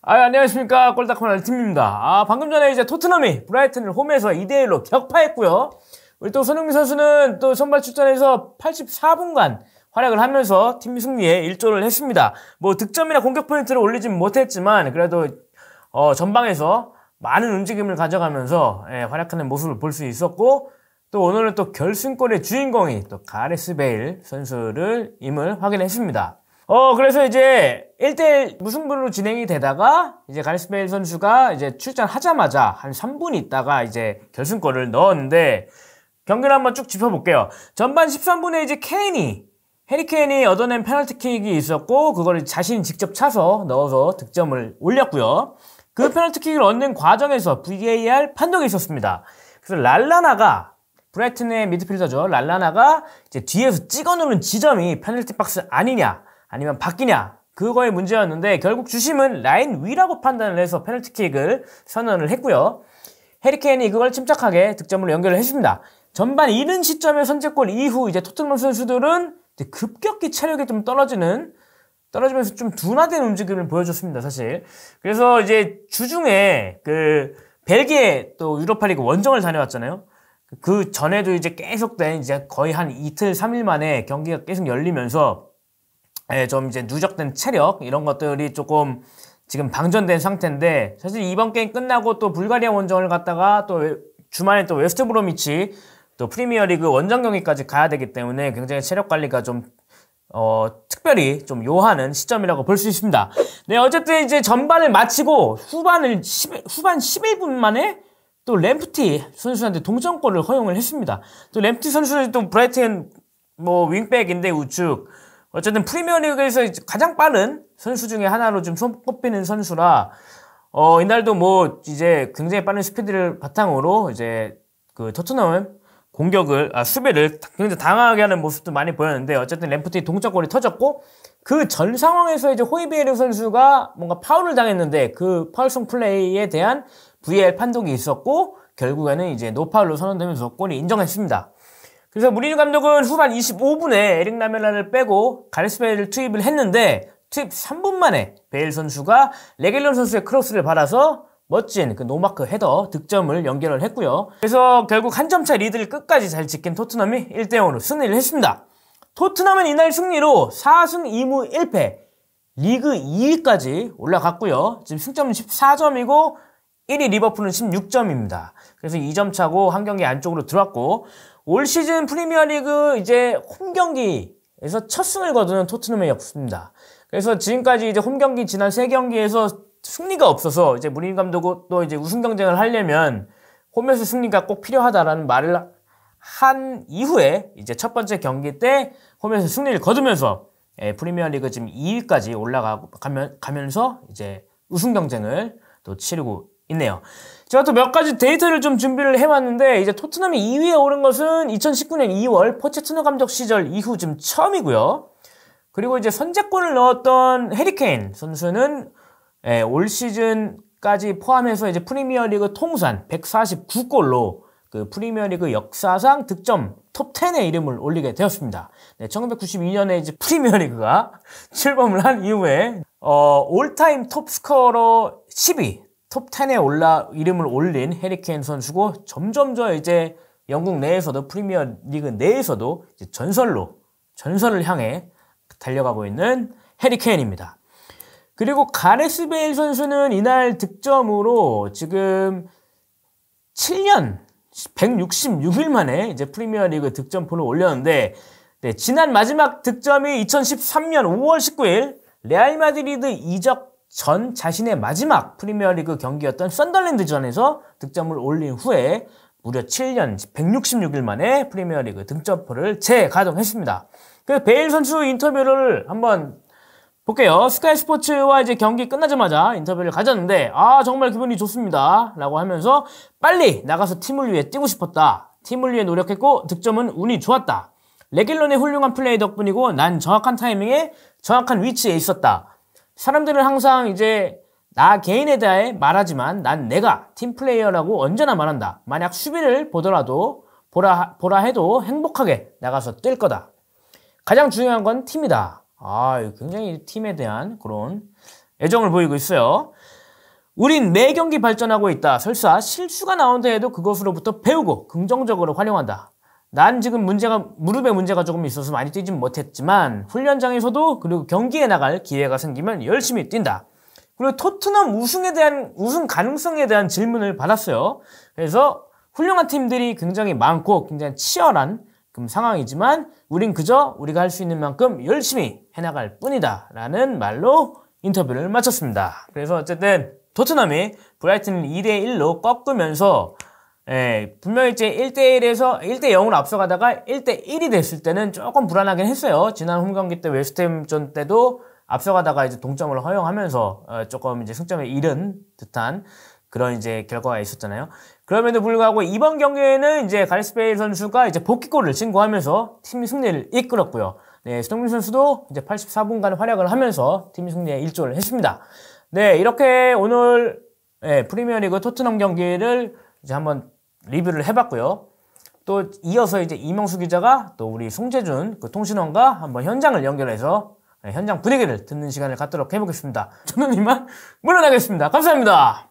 아, 예, 안녕하십니까. 꼴딱코너 팀입니다. 아, 방금 전에 이제 토트넘이 브라이튼을 홈에서 2대1로 격파했고요. 우리 또 손흥민 선수는 또 선발 출전해서 84분간 활약을 하면서 팀 승리에 일조를 했습니다. 뭐 득점이나 공격 포인트를 올리진 못했지만 그래도 어, 전방에서 많은 움직임을 가져가면서 예, 활약하는 모습을 볼 수 있었고 또 오늘은 또 결승골의 주인공이 또 가레스 베일 선수를 임을 확인했습니다. 어 그래서 이제 1대1 무승부로 진행이 되다가 이제 가리스베일 선수가 이제 출전하자마자 한 3분 있다가 이제 결승골을 넣었는데 경기를 한번 쭉 짚어볼게요. 전반 13분에 이제 케인이 해리케인이 얻어낸 페널티킥이 있었고 그걸 자신이 직접 차서 넣어서 득점을 올렸고요. 그 페널티킥을 얻는 과정에서 VAR 판독이 있었습니다. 그래서 랄라나가 브라이튼의 미드필더죠. 랄라나가 이제 뒤에서 찍어 누른 지점이 페널티 박스 아니냐 아니면 바뀌냐 그거의 문제였는데 결국 주심은 라인 위라고 판단을 해서 페널티킥을 선언을 했고요. 해리케인이 그걸 침착하게 득점으로 연결을 해줍니다. 전반 이른 시점에 선제골 이후 이제 토트넘 선수들은 급격히 체력이 좀 떨어지는 떨어지면서 좀 둔화된 움직임을 보여줬습니다, 사실. 그래서 이제 주중에 그 벨기에 또 유로파리그 원정을 다녀왔잖아요. 그 전에도 이제 계속된 이제 거의 한 이틀, 3일 만에 경기가 계속 열리면서 예, 좀 이제 누적된 체력 이런 것들이 조금 지금 방전된 상태인데 사실 이번 게임 끝나고 또 불가리아 원정을 갔다가 또 주말에 또 웨스트 브로미치 또 프리미어리그 원정 경기까지 가야 되기 때문에 굉장히 체력 관리가 좀 어, 특별히 좀 요하는 시점이라고 볼 수 있습니다. 네, 어쨌든 이제 전반을 마치고 후반을 10, 후반 11분 만에 또 램프티 선수한테 동점골을 허용을 했습니다. 또 램프티 선수는 또 브라이튼 뭐 윙백인데 우측 어쨌든 프리미어리그에서 가장 빠른 선수 중에 하나로 좀 손꼽히는 선수라 어 이날도 뭐 이제 굉장히 빠른 스피드를 바탕으로 이제 그 토트넘은 공격을 아 수비를 굉장히 당황하게 하는 모습도 많이 보였는데 어쨌든 램프티 동점골이 터졌고 그 전 상황에서 이제 호이비에르 선수가 뭔가 파울을 당했는데 그파울송 플레이에 대한 VAR 판독이 있었고 결국에는 이제 노파울로 선언되면서 골이 인정했습니다. 그래서 무리뉴 감독은 후반 25분에 에릭 라멜라를 빼고 가레스 베일 투입을 했는데 투입 3분 만에 베일 선수가 레겔런 선수의 크로스를 받아서 멋진 그 노마크 헤더 득점을 연결을 했고요. 그래서 결국 한 점차 리드를 끝까지 잘 지킨 토트넘이 1대0으로 승리를 했습니다. 토트넘은 이날 승리로 4승 2무 1패 리그 2위까지 올라갔고요. 지금 승점은 14점이고 1위 리버풀은 16점입니다. 그래서 2점 차고 한 경기 안쪽으로 들어왔고 올 시즌 프리미어리그 이제 홈 경기에서 첫 승을 거두는 토트넘의 역습니다. 그래서 지금까지 이제 홈 경기 지난 세 경기에서 승리가 없어서 이제 무리 감독도 이제 우승 경쟁을 하려면 홈에서 승리가 꼭 필요하다라는 말을 한 이후에 이제 첫 번째 경기 때 홈에서 승리를 거두면서 예, 프리미어리그 지금 2위까지 올라가면서 이제 우승 경쟁을 또 치르고 있네요. 제가 또 몇 가지 데이터를 좀 준비를 해왔는데 이제 토트넘이 2위에 오른 것은 2019년 2월 포체티노 감독 시절 이후 좀 처음이고요. 그리고 이제 선제골을 넣었던 해리케인 선수는 예, 올 시즌까지 포함해서 이제 프리미어리그 통산 149골로 그 프리미어리그 역사상 득점 톱 10의 이름을 올리게 되었습니다. 네, 1992년에 이제 프리미어리그가 출범을 한 이후에 어, 올타임 톱스코어로 10위, 톱10에 올라 이름을 올린 해리케인 선수고 점점 더 이제 영국 내에서도 프리미어 리그 내에서도 전설로 전설을 향해 달려가고 있는 해리케인입니다. 그리고 가레스 베일 선수는 이날 득점으로 지금 7년 166일 만에 이제 프리미어 리그 득점포를 올렸는데 네, 지난 마지막 득점이 2013년 5월 19일 레알 마드리드 이적 전 자신의 마지막 프리미어리그 경기였던 썬덜랜드전에서 득점을 올린 후에 무려 7년 166일 만에 프리미어리그 등점포를 재가동했습니다. 그 베일 선수 인터뷰를 한번 볼게요. 스카이 스포츠와 이제 경기 끝나자마자 인터뷰를 가졌는데 아 정말 기분이 좋습니다. 라고 하면서 빨리 나가서 팀을 위해 뛰고 싶었다. 팀을 위해 노력했고 득점은 운이 좋았다. 레길론의 훌륭한 플레이 덕분이고 난 정확한 타이밍에 정확한 위치에 있었다. 사람들은 항상 이제 나 개인에 대해 말하지만 난 내가 팀플레이어라고 언제나 말한다. 만약 수비를 보더라도 보라, 보라 해도 행복하게 나가서 뛸 거다. 가장 중요한 건 팀이다. 아, 굉장히 팀에 대한 그런 애정을 보이고 있어요. 우린 매 네 경기 발전하고 있다. 설사 실수가 나온다 해도 그것으로부터 배우고 긍정적으로 활용한다. 난 지금 문제가 무릎에 문제가 조금 있어서 많이 뛰진 못했지만 훈련장에서도 그리고 경기에 나갈 기회가 생기면 열심히 뛴다. 그리고 토트넘 우승에 대한 우승 가능성에 대한 질문을 받았어요. 그래서 훌륭한 팀들이 굉장히 많고 굉장히 치열한 상황이지만 우린 그저 우리가 할 수 있는 만큼 열심히 해나갈 뿐이다 라는 말로 인터뷰를 마쳤습니다. 그래서 어쨌든 토트넘이 브라이튼을 2대1로 꺾으면서 예, 분명히 이제 1대1에서 1대0으로 앞서가다가 1대1이 됐을 때는 조금 불안하긴 했어요. 지난 홈경기 때 웨스트햄전 때도 앞서가다가 이제 동점을 허용하면서 어, 조금 이제 승점을 잃은 듯한 그런 이제 결과가 있었잖아요. 그럼에도 불구하고 이번 경기에는 이제 가리스 베일 선수가 이제 복귀골을 신고하면서 팀 승리를 이끌었고요. 네, 손흥민 선수도 이제 84분간 활약을 하면서 팀 승리에 일조를 했습니다. 네, 이렇게 오늘 네, 프리미어리그 토트넘 경기를 이제 한번 리뷰를 해봤고요. 또 이어서 이제 이명수 기자가 또 우리 송재준 그 통신원과 한번 현장을 연결해서 네, 현장 분위기를 듣는 시간을 갖도록 해보겠습니다. 저는 이만 물러나겠습니다. 감사합니다.